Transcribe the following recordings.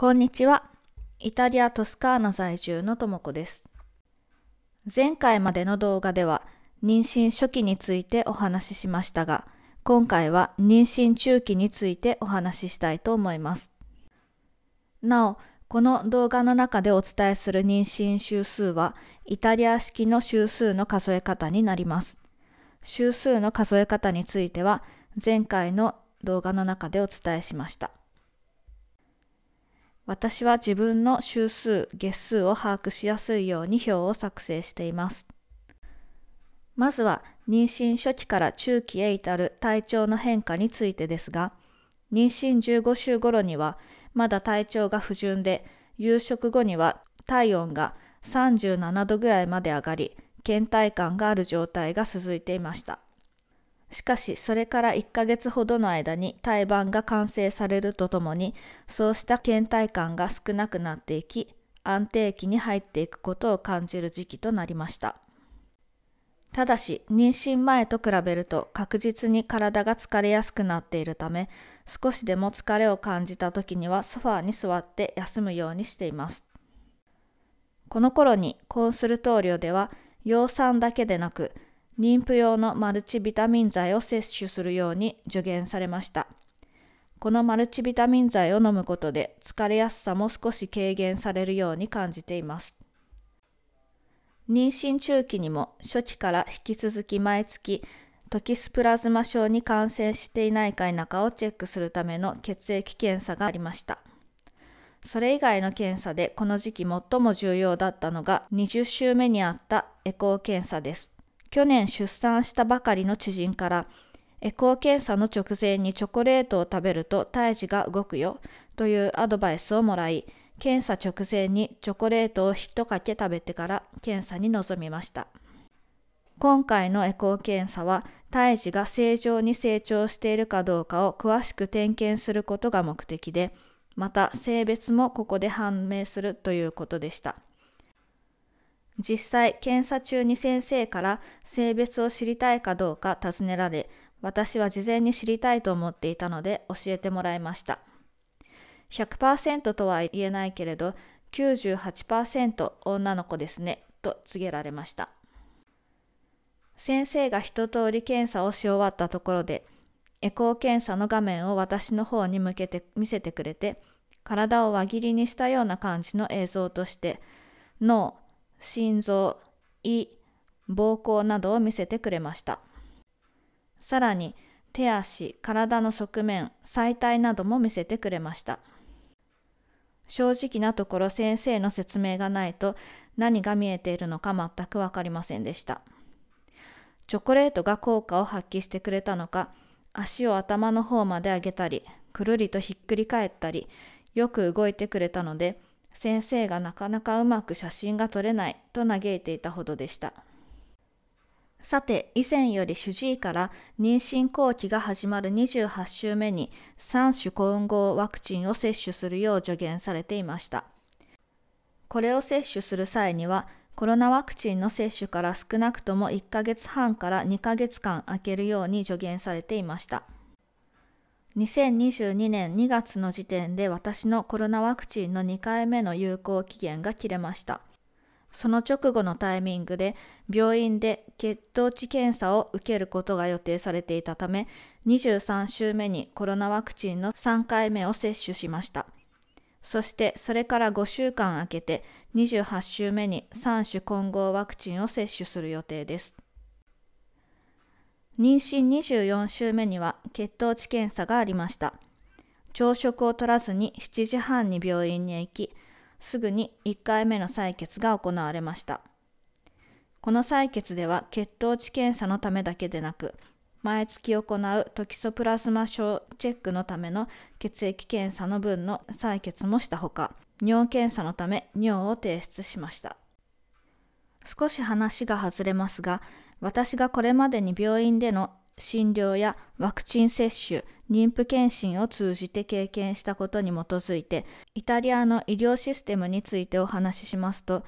こんにちは。イタリア・トスカーナ在住のともこです。前回までの動画では妊娠初期についてお話ししましたが、今回は妊娠中期についてお話ししたいと思います。なお、この動画の中でお伝えする妊娠週数は、イタリア式の週数の数え方になります。週数の数え方については、前回の動画の中でお伝えしました。私は自分の週数、月数を把握しやすいように表を作成しています。まずは妊娠初期から中期へ至る体調の変化についてですが、妊娠15週頃にはまだ体調が不順で、夕食後には体温が37度ぐらいまで上がり、倦怠感がある状態が続いていました。しかしそれから1ヶ月ほどの間に胎盤が完成されるとともにそうした倦怠感が少なくなっていき安定期に入っていくことを感じる時期となりましたただし妊娠前と比べると確実に体が疲れやすくなっているため少しでも疲れを感じた時にはソファーに座って休むようにしていますこの頃にコンスルトーリョでは養蚕だけでなく妊婦用のマルチビタミン剤を摂取するように助言されました。このマルチビタミン剤を飲むことで疲れやすさも少し軽減されるように感じています。妊娠中期にも初期から引き続き毎月トキスプラズマ症に感染していないか否かをチェックするための血液検査がありました。それ以外の検査でこの時期最も重要だったのが20週目にあったエコー検査です。去年出産したばかりの知人からエコー検査の直前にチョコレートを食べると胎児が動くよというアドバイスをもらい検査直前にチョコレートをとかけ食べてから検査に臨みました今回のエコー検査は胎児が正常に成長しているかどうかを詳しく点検することが目的でまた性別もここで判明するということでした実際検査中に先生から性別を知りたいかどうか尋ねられ私は事前に知りたいと思っていたので教えてもらいました100%とは言えないけれど98%女の子ですねと告げられました先生が一通り検査をし終わったところでエコー検査の画面を私の方に向けて見せてくれて体を輪切りにしたような感じの映像として脳心臓、胃、膀胱などを見せてくれました。さらに手足、体の側面、細体なども見せてくれました。正直なところ先生の説明がないと何が見えているのか全く分かりませんでした。チョコレートが効果を発揮してくれたのか、足を頭の方まで上げたり、くるりとひっくり返ったり、よく動いてくれたので、先生がなかなかうまく写真が撮れないと嘆いていたほどでした。さて以前より主治医から妊娠後期が始まる28週目に3種混合ワクチンを接種するよう助言されていましたこれを接種する際にはコロナワクチンの接種から少なくとも1ヶ月半から2ヶ月間空けるように助言されていました2022年2月の時点で私のコロナワクチンの2回目の有効期限が切れました。その直後のタイミングで病院で血糖値検査を受けることが予定されていたため23週目にコロナワクチンの3回目を接種しましたそしてそれから5週間空けて28週目に3種混合ワクチンを接種する予定です妊娠24週目には血糖値検査がありました朝食を取らずに7時半に病院に行きすぐに1回目の採血が行われましたこの採血では血糖値検査のためだけでなく毎月行うトキソプラズマ症チェックのための血液検査の分の採血もしたほか尿検査のため尿を提出しました少し話が外れますが私がこれまでに病院での診療やワクチン接種、妊婦検診を通じて経験したことに基づいて、イタリアの医療システムについてお話ししますと、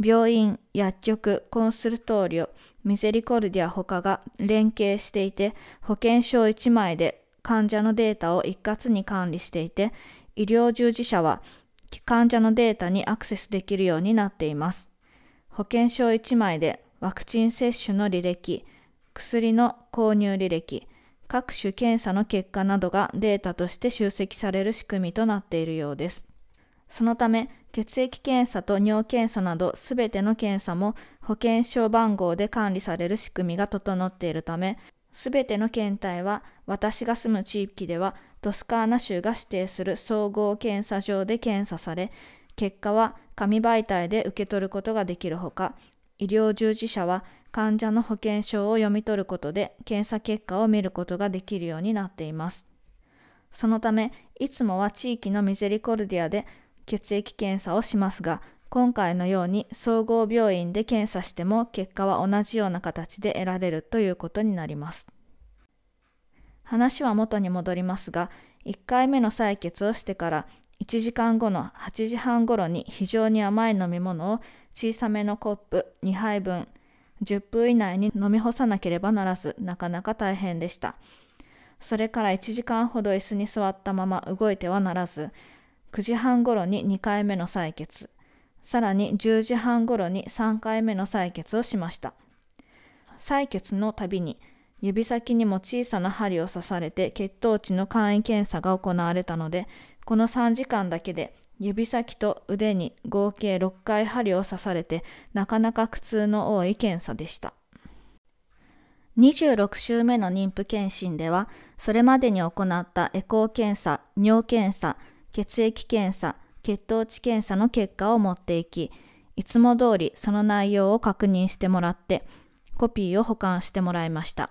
病院、薬局、コンスルトーリオ、ミゼリコルディア他が連携していて、保険証1枚で患者のデータを一括に管理していて、医療従事者は患者のデータにアクセスできるようになっています。保険証1枚でワクチン接種の履歴、薬の購入履歴、各種検査の結果などがデータとして集積される仕組みとなっているようです。そのため、血液検査と尿検査などすべての検査も保険証番号で管理される仕組みが整っているため、すべての検体は私が住む地域ではドスカーナ州が指定する総合検査場で検査され、結果は紙媒体で受け取ることができるほか、医療従事者は患者の保険証を読み取ることで検査結果を見ることができるようになっています。そのため、いつもは地域のミゼリコルディアで血液検査をしますが、今回のように総合病院で検査しても結果は同じような形で得られるということになります。話は元に戻りますが、1回目の採血をしてから1時間後の8時半ごろに非常に甘い飲み物を小さめのコップ2杯分10分以内に飲み干さなければならずなかなか大変でしたそれから1時間ほど椅子に座ったまま動いてはならず9時半ごろに2回目の採血さらに10時半ごろに3回目の採血をしました採血のたびに指先にも小さな針を刺されて血糖値の簡易検査が行われたのでこの3時間だけで指先と腕に合計6回針を刺されてなかなか苦痛の多い検査でした。26週目の妊婦検診ではそれまでに行ったエコー検査尿検査血液検査血糖値検査の結果を持っていきいつも通りその内容を確認してもらってコピーを保管してもらいました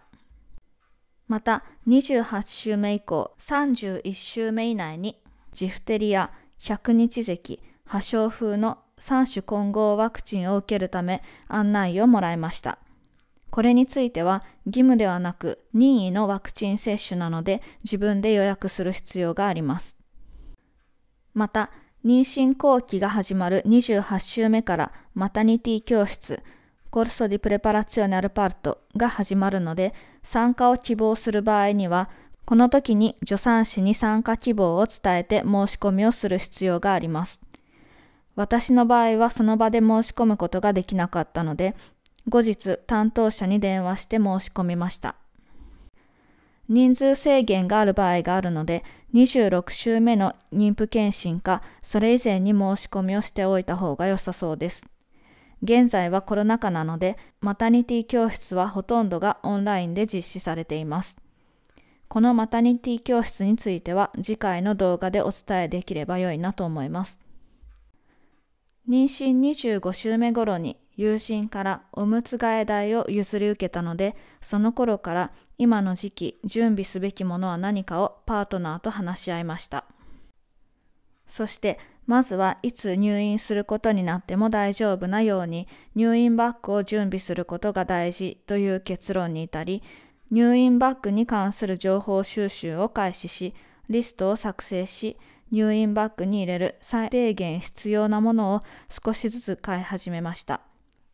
また28週目以降31週目以内にジフテリア、百日咳、破傷風の3種混合ワクチンを受けるため案内をもらいました。これについては義務ではなく任意のワクチン接種なので自分で予約する必要があります。また、妊娠後期が始まる28週目からマタニティ教室、コルソディプレパラツィオネアルパルトが始まるので、参加を希望する場合には、この時に助産師に参加希望を伝えて申し込みをする必要があります。私の場合はその場で申し込むことができなかったので、後日担当者に電話して申し込みました。人数制限がある場合があるので、26週目の妊婦検診か、それ以前に申し込みをしておいた方が良さそうです。現在はコロナ禍なので、マタニティ教室はほとんどがオンラインで実施されています。このマタニティ教室については次回の動画でお伝えできれば良いなと思います。妊娠25週目頃に友人からおむつ替え代を譲り受けたので、その頃から今の時期準備すべきものは何かをパートナーと話し合いました。そしてまずはいつ入院することになっても大丈夫なように入院バッグを準備することが大事という結論に至り、入院バッグに関する情報収集を開始し、リストを作成し、入院バッグに入れる最低限必要なものを少しずつ買い始めました。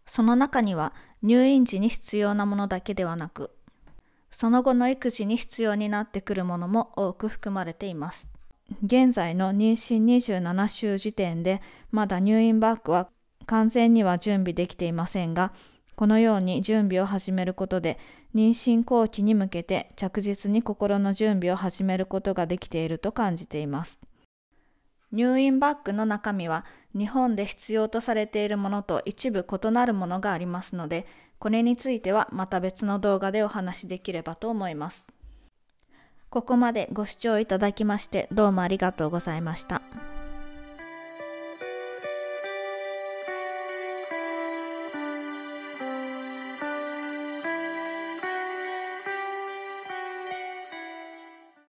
その中には入院時に必要なものだけではなく、その後の育児に必要になってくるものも多く含まれています。現在の妊娠27週時点でまだ入院バッグは完全には準備できていませんが、このように準備を始めることで妊娠後期に向けて着実に心の準備を始めることができていると感じています。入院バッグの中身は日本で必要とされているものと一部異なるものがありますのでこれについてはまた別の動画でお話しできればと思いますここまでご視聴いただきましてどうもありがとうございました。